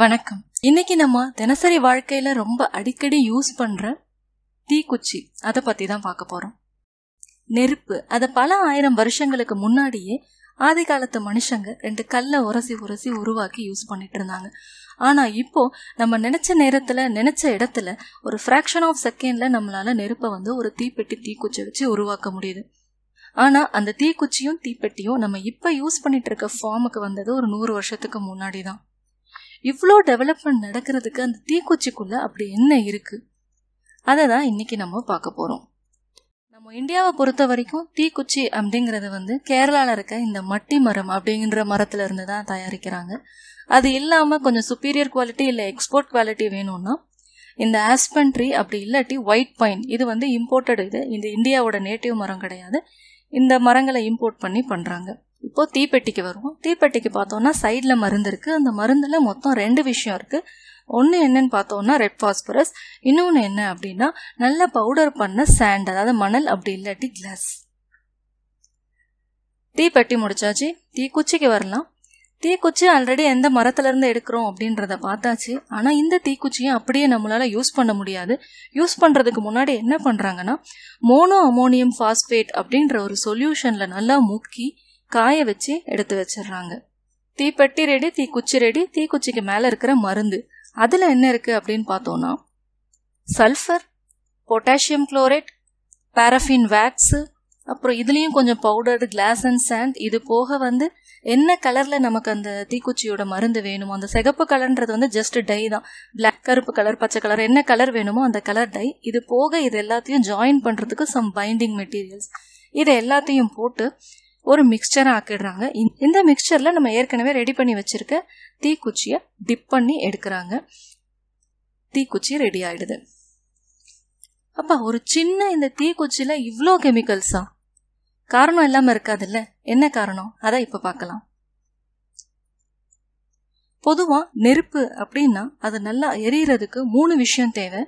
வணக்கம் இன்னைக்கு நம்ம தினசரி வாழ்க்கையில ரொம்ப அடிக்கடி யூஸ் பண்ற தீக்குச்சி அதை பத்தி தான் பார்க்க போறோம் நெருப்பு அதை பல ஆயிரம் வருஷங்களுக்கு முன்னாடியே ஆதி காலத்து மனுஷங்க ரெண்டு கல்லை உரசி உரசி உருவாக்கி யூஸ் பண்ணிட்டு இருந்தாங்க ஆனா இப்போ நம்ம நினைச்ச நேரத்துல நினைச்ச இடத்துல ஒரு ஃப்ராக்ஷன் ஆஃப் செகண்ட்ல நம்மளால நெருப்பை வந்து ஒரு தீப்பெட்டி தீக்குச்சி வச்சு உருவாக்க முடியுது ஆனா அந்த தீக்குச்சியும் தீப்பெட்டியும் நம்ம இப்ப யூஸ் பண்ணிட்டு இருக்க ஃபார்முக்கு வந்தது ஒரு நூறு வருஷத்துக்கு முன்னாடி தான் இவ்வளோ டெவலப்மெண்ட் நடக்கிறதுக்கு அந்த தீக்குச்சிக்குள்ள அப்படி என்ன இருக்குது அதை தான் இன்றைக்கி நம்ம பார்க்க போகிறோம் நம்ம இந்தியாவை பொறுத்த வரைக்கும் தீக்குச்சி அப்படிங்கிறது வந்து கேரளாவில் இருக்க இந்த மட்டி மரம் அப்படிங்கிற மரத்துல இருந்து தான் தயாரிக்கிறாங்க அது இல்லாமல் கொஞ்சம் சுப்பீரியர் குவாலிட்டி இல்லை எக்ஸ்போர்ட் குவாலிட்டி வேணும்னா இந்த ஆஸ்பன் ட்ரீ அப்படி இல்லாட்டி ஒயிட் பைன் இது வந்து இம்போர்ட்டட் இது இந்த இந்தியாவோட நேட்டிவ் மரம் கிடையாது இந்த மரங்களை இம்போர்ட் பண்ணி பண்ணுறாங்க இப்போ தீப்பெட்டிக்கு வருவோம் தீப்பெட்டிக்கு பார்த்தோம்னா சைடில் மருந்து இருக்குது அந்த மருந்தில் மொத்தம் ரெண்டு விஷயம் இருக்குது ஒன்று என்னன்னு பார்த்தோம்னா ரெட் ஃபாஸ்பரஸ் இன்னொன்று என்ன அப்படின்னா நல்லா பவுடர் பண்ண சாண்ட் அதாவது மணல் அப்படி இல்லாட்டி கிளாஸ் தீப்பெட்டி முடிச்சாச்சு தீக்குச்சிக்கு வரலாம் தீக்குச்சி ஆல்ரெடி எந்த மரத்துலேருந்து எடுக்கிறோம் அப்படின்றத பார்த்தாச்சு ஆனால் இந்த தீக்குச்சியை அப்படியே நம்மளால் யூஸ் பண்ண முடியாது யூஸ் பண்ணுறதுக்கு முன்னாடி என்ன பண்ணுறாங்கன்னா மோனோ அமோனியம் ஃபாஸ்பேட் அப்படின்ற ஒரு சொல்யூஷனில் நல்லா முக்கி காய வச்சு எடுத்து வச்சிடுறாங்க தீப்பெட்டி ரெடி தீக்குச்சி ரெடி தீக்குச்சிக்கு மேலே இருக்கிற மருந்து அதில் என்ன இருக்குது அப்படின்னு பார்த்தோன்னா sulphur potassium chloride paraffin wax அப்புறம் இதுலேயும் கொஞ்சம் பவுடர்டு கிளாஸ் அண்ட் சாண்ட் இது போக வந்து என்ன கலரில் நமக்கு அந்த தீக்குச்சியோட மருந்து வேணுமோ அந்த சிகப்பு கலர்ன்றது வந்து ஜஸ்ட் டை தான் பிளாக் கருப்பு கலர் பச்சை கலர் என்ன கலர் வேணுமோ அந்த கலர் டை இது போக இது எல்லாத்தையும் ஜாயின் பண்ணுறதுக்கு சம் பைண்டிங் மெட்டீரியல்ஸ் இதை எல்லாத்தையும் போட்டு ஒரு மிக்சராக ஆக்கிடுறாங்க இந்த மிக்சரில் நம்ம ஏற்கனவே ரெடி பண்ணி வச்சுருக்க தீக்குச்சியை டிப் பண்ணி எடுக்கிறாங்க தீக்குச்சி ரெடி ஆகிடுது அப்பா ஒரு சின்ன இந்த தீக்குச்சியில் இவ்வளோ கெமிக்கல்ஸா காரணம் இல்லாமல் இருக்காதுல்ல என்ன காரணம் அதை இப்போ பார்க்கலாம் பொதுவாக நெருப்பு அப்படின்னா அது நல்லா எரியறதுக்கு மூணு விஷயம் தேவை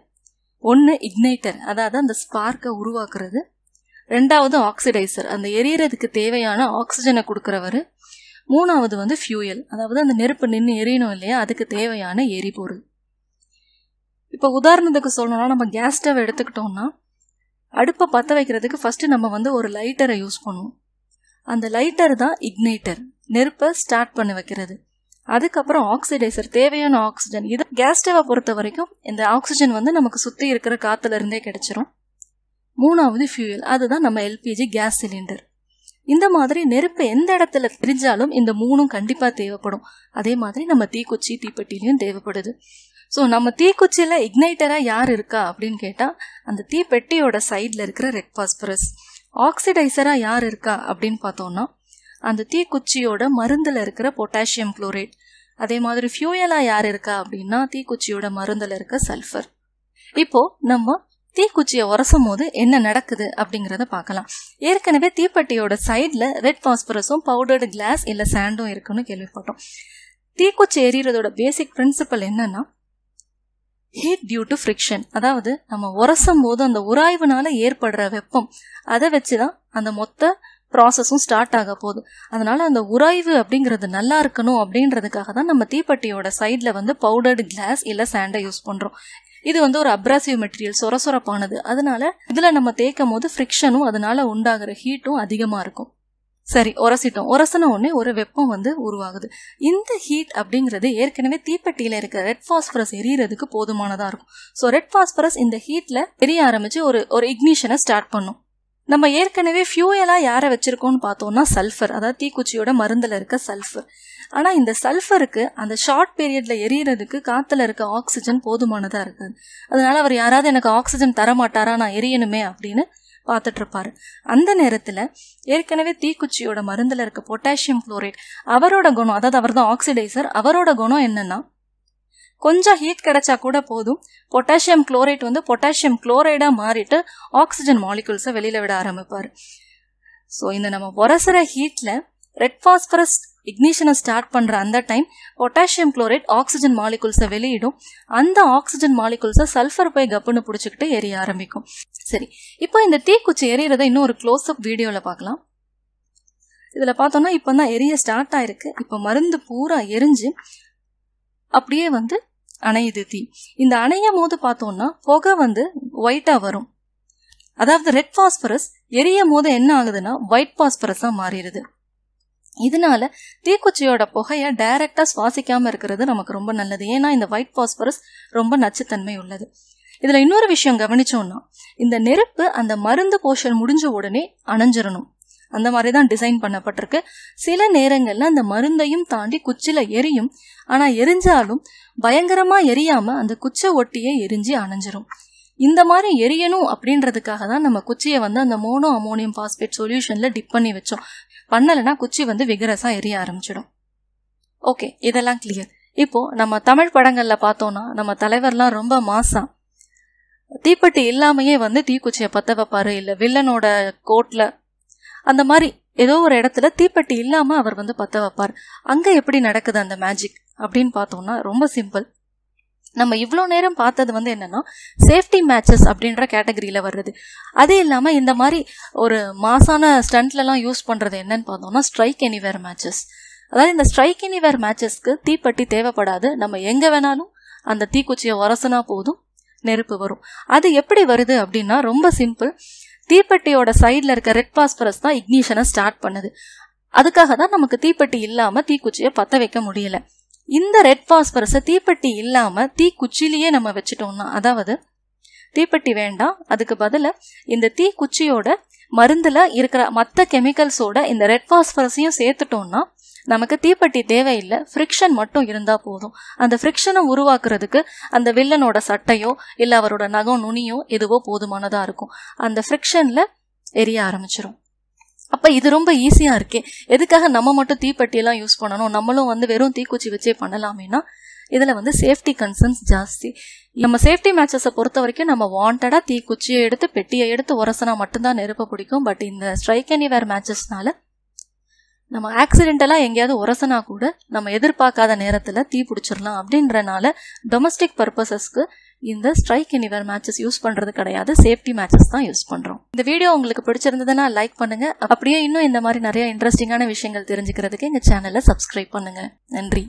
ஒன்று இக்னைட்டர் அதாவது அந்த ஸ்பார்க்கை உருவாக்குறது ரெண்டாவது ஆக்சிடைசர் அந்த எரியறதுக்கு தேவையான ஆக்சிஜனை கொடுக்குறவர் மூணாவது வந்து ஃபியூயல் அதாவது அந்த நெருப்பு நின்று எரியணும் இல்லையா அதுக்கு தேவையான எரிபொருள் இப்போ உதாரணத்துக்கு சொல்லணும்னா நம்ம கேஸ் ஸ்டவ் எடுத்துக்கிட்டோம்னா அடுப்பை பற்ற வைக்கிறதுக்கு ஃபஸ்ட்டு நம்ம வந்து ஒரு லைட்டரை யூஸ் பண்ணுவோம் அந்த லைட்டர் தான் இக்னைட்டர் நெருப்பை ஸ்டார்ட் பண்ணி வைக்கிறது அதுக்கப்புறம் ஆக்சிடைசர் தேவையான ஆக்சிஜன் இது கேஸ் ஸ்டவை பொறுத்த வரைக்கும் இந்த ஆக்சிஜன் வந்து நமக்கு சுற்றி இருக்கிற காற்றுல இருந்தே கிடைச்சிரும் மூணாவது ஃபியூயல் அதுதான் நம்ம எல்பிஜி கேஸ் சிலிண்டர் இந்த மாதிரி நெருப்பு எந்த இடத்துல பிரிஞ்சாலும் இந்த மூணும் கண்டிப்பாக தேவைப்படும் அதே மாதிரி நம்ம தீக்குச்சி தீப்பெட்டிலையும் தேவைப்படுது ஸோ நம்ம தீக்குச்சியில் இக்னைட்டராக யார் இருக்கா அப்படின்னு கேட்டால் அந்த தீப்பெட்டியோட சைடில் இருக்கிற ரெட் பாஸ்பரஸ் ஆக்சிடைசராக யார் இருக்கா அப்படின்னு பார்த்தோம்னா அந்த தீக்குச்சியோட மருந்தில் இருக்கிற பொட்டாசியம் குளோரைட் அதே மாதிரி ஃபியூயலாக யார் இருக்கா அப்படின்னா தீக்குச்சியோட மருந்தில் இருக்க சல்ஃபர் இப்போ நம்ம தீக்குச்சியை உரசும் போது என்ன நடக்குது அப்படிங்கிறத பார்க்கலாம் ஏற்கனவே தீப்பெட்டியோட சைடில் ரெட் பாஸ்பரஸும் பவுடர்டு கிளாஸ் இல்லை சாண்டும் இருக்குன்னு கேள்விப்பட்டோம் தீக்குச்சி எரியறதோட பேசிக் பிரின்சிபல் என்னன்னா ஹீட் டியூ டு ஃப்ரிக்ஷன் அதாவது நம்ம உரசும் போது அந்த உராய்வுனால ஏற்படுற வெப்பம் அதை வச்சு தான் அந்த மொத்த ப்ராசஸும் ஸ்டார்ட் ஆக போகுது அதனால அந்த உராய்வு அப்படிங்கிறது நல்லா இருக்கணும் அப்படின்றதுக்காக தான் நம்ம தீப்பெட்டியோட சைடில் வந்து பவுடர்டு கிளாஸ் இல்லை சாண்டை யூஸ் பண்ணுறோம் இது வந்து ஒரு அப்ராசிவ் மெட்டீரியல் சொர சொரப்பானது அதனால இதுல நம்ம தேய்க்கும் போது ஃப்ரிக்ஷனும் அதனால உண்டாகிற ஹீட்டும் அதிகமா இருக்கும் சரி உரசிட்டோம் உரசன உடனே ஒரு வெப்பம் வந்து உருவாகுது இந்த ஹீட் அப்படிங்கிறது ஏற்கனவே தீப்பெட்டியில் இருக்கிற ரெட் ஃபாஸ்பரஸ் எரியறதுக்கு போதுமானதாக இருக்கும் ஸோ ரெட் ஃபாஸ்பரஸ் இந்த ஹீட்டில் எரிய ஆரம்பித்து ஒரு ஒரு இக்னிஷனை ஸ்டார்ட் பண்ணும் நம்ம ஏற்கனவே ஃபியூயலாக யாரை வச்சுருக்கோன்னு பார்த்தோம்னா சல்ஃபர் அதாவது தீக்குச்சியோட மருந்தில் இருக்க சல்ஃபர் ஆனால் இந்த சல்ஃபருக்கு அந்த ஷார்ட் பீரியடில் எரியறதுக்கு காற்றுல இருக்க ஆக்சிஜன் போதுமானதாக இருக்காது அதனால் அவர் யாராவது எனக்கு ஆக்சிஜன் தர மாட்டாரா நான் எரியணுமே அப்படின்னு பார்த்துட்ருப்பார் அந்த நேரத்தில் ஏற்கனவே தீக்குச்சியோட மருந்தில் இருக்க பொட்டாசியம் குளோரைட் அவரோட குணம் அதாவது அவர் தான் ஆக்சிடைசர் அவரோட குணம் என்னென்னா கொஞ்சம் ஹீட் கிடைச்சா கூட போதும் பொட்டாசியம் குளோரைட் வந்து பொட்டாசியம் குளோரைடாக மாறிட்டு ஆக்சிஜன் மாலிகுல்ஸை வெளியில் விட ஆரம்பிப்பார் ஸோ இந்த நம்ம உரசுற ஹீட்டில் ரெட் ஃபாஸ்பரஸ் இக்னிஷனை ஸ்டார்ட் பண்ணுற அந்த டைம் பொட்டாசியம் குளோரைட் ஆக்சிஜன் மாலிகுல்ஸை வெளியிடும் அந்த ஆக்சிஜன் மாலிகுல்ஸை சல்ஃபர் போய் கப்புன்னு பிடிச்சிக்கிட்டு எரிய ஆரம்பிக்கும் சரி இப்போ இந்த தீக்குச்சி எரியறதை இன்னும் ஒரு க்ளோஸ் அப் வீடியோவில் பார்க்கலாம் இதில் பார்த்தோன்னா இப்போ தான் எரிய ஸ்டார்ட் ஆயிருக்கு இப்போ மருந்து பூரா எரிஞ்சு அப்படியே வந்து அணையுது தீ இந்த அணையும் போது பார்த்தோம்னா புகை வந்து ஒயிட்டா வரும் அதாவது ரெட் பாஸ்பரஸ் எரியும் போது என்ன ஆகுதுன்னா ஒயிட் பாஸ்பரஸா மாறிடுது இதனால தீக்குச்சியோட புகையை டைரக்டா சுவாசிக்காம இருக்கிறது நமக்கு ரொம்ப நல்லது ஏன்னா இந்த ஒயிட் பாஸ்பரஸ் ரொம்ப நச்சுத்தன்மை உள்ளது இதுல இன்னொரு விஷயம் கவனிச்சோம்னா இந்த நெருப்பு அந்த மருந்து போஷன் முடிஞ்ச உடனே அணைஞ்சிடணும் அந்த மாதிரி தான் டிசைன் பண்ணப்பட்டிருக்கு சில நேரங்களில் அந்த மருந்தையும் தாண்டி குச்சில எரியும் ஆனால் எரிஞ்சாலும் பயங்கரமாக எரியாமல் அந்த குச்சை ஒட்டியே எரிஞ்சு அணைஞ்சிரும் இந்த மாதிரி எரியணும் அப்படின்றதுக்காக தான் நம்ம குச்சியை வந்து அந்த மோனோ அமோனியம் பாஸ்பேட் சொல்யூஷனில் டிப் பண்ணி வச்சோம் பண்ணலைன்னா குச்சி வந்து விகரஸாக எரிய ஆரம்பிச்சிடும் ஓகே இதெல்லாம் கிளியர் இப்போ நம்ம தமிழ் படங்கள்ல பார்த்தோன்னா நம்ம தலைவர்லாம் ரொம்ப மாசா தீப்பெட்டி இல்லாமையே வந்து தீக்குச்சியை பத்த வைப்பாரு இல்லை வில்லனோட கோட்டில் அந்த மாதிரி ஏதோ ஒரு இடத்துல தீப்பெட்டி இல்லாமல் அவர் வந்து பற்ற வைப்பார் அங்கே எப்படி நடக்குது அந்த மேஜிக் அப்படின்னு பார்த்தோம்னா ரொம்ப சிம்பிள் நம்ம இவ்வளோ நேரம் பார்த்தது வந்து என்னென்னா சேஃப்டி மேட்சஸ் அப்படின்ற கேட்டகரியில வர்றது அது இல்லாமல் இந்த மாதிரி ஒரு மாசான ஸ்டண்ட்லலாம் யூஸ் பண்ணுறது என்னன்னு பார்த்தோம்னா ஸ்ட்ரைக் எனிவேர் மேட்சஸ் அதாவது இந்த ஸ்ட்ரைக் எனிவேர் மேட்சஸ்க்கு தீப்பெட்டி தேவைப்படாது நம்ம எங்கே வேணாலும் அந்த தீக்குச்சியை உரசுனா போதும் நெருப்பு வரும் அது எப்படி வருது அப்படின்னா ரொம்ப சிம்பிள் தீப்பெட்டியோட சைடில் இருக்க ரெட் பாஸ்பரஸ் தான் இக்னிஷனை ஸ்டார்ட் பண்ணுது அதுக்காக தான் நமக்கு தீப்பெட்டி இல்லாமல் தீக்குச்சியை பற்ற வைக்க முடியல இந்த ரெட் பாஸ்பரஸை தீப்பெட்டி இல்லாமல் தீக்குச்சிலேயே நம்ம வச்சுட்டோம்னா அதாவது தீப்பெட்டி வேண்டாம் அதுக்கு பதிலாக இந்த தீக்குச்சியோட மருந்தில் இருக்கிற மற்ற கெமிக்கல்ஸோட இந்த ரெட் பாஸ்பரஸையும் சேர்த்துட்டோம்னா நமக்கு தீப்பெட்டி தேவையில்லை ஃப்ரிக்ஷன் மட்டும் இருந்தால் போதும் அந்த ஃப்ரிக்ஷனை உருவாக்குறதுக்கு அந்த வில்லனோட சட்டையோ இல்லை அவரோட நகம் நுனியோ எதுவோ போதுமானதாக இருக்கும் அந்த ஃப்ரிக்ஷனில் எரிய ஆரம்பிச்சிடும் அப்போ இது ரொம்ப ஈஸியாக இருக்கே எதுக்காக நம்ம மட்டும் தீப்பெட்டியெல்லாம் யூஸ் பண்ணணும் நம்மளும் வந்து வெறும் தீக்குச்சி வச்சே பண்ணலாமேனா இதில் வந்து சேஃப்டி கன்சர்ன்ஸ் ஜாஸ்தி நம்ம சேஃப்டி மேட்சஸை பொறுத்த வரைக்கும் நம்ம வாண்டடாக தீக்குச்சியை எடுத்து பெட்டியை எடுத்து உரசனா மட்டும்தான் நெருப்ப பிடிக்கும் பட் இந்த ஸ்ட்ரைக் அனிவேர் மேட்சஸ்னால நம்ம ஆக்சிடென்டலாக எங்கேயாவது உரசனா கூட நம்ம எதிர்பார்க்காத நேரத்தில் தீ பிடிச்சிடலாம் அப்படின்றனால டொமஸ்டிக் பர்பஸஸ்க்கு இந்த ஸ்ட்ரைக் எனிவர் மேட்சஸ் யூஸ் பண்ணுறது கிடையாது சேஃப்டி மேட்சஸ் தான் யூஸ் பண்ணுறோம் இந்த வீடியோ உங்களுக்கு பிடிச்சிருந்ததுன்னா லைக் பண்ணுங்க அப்படியே இன்னும் இந்த மாதிரி நிறைய இன்ட்ரெஸ்டிங்கான விஷயங்கள் தெரிஞ்சுக்கிறதுக்கு எங்கள் சேனலை சப்ஸ்கிரைப் பண்ணுங்க நன்றி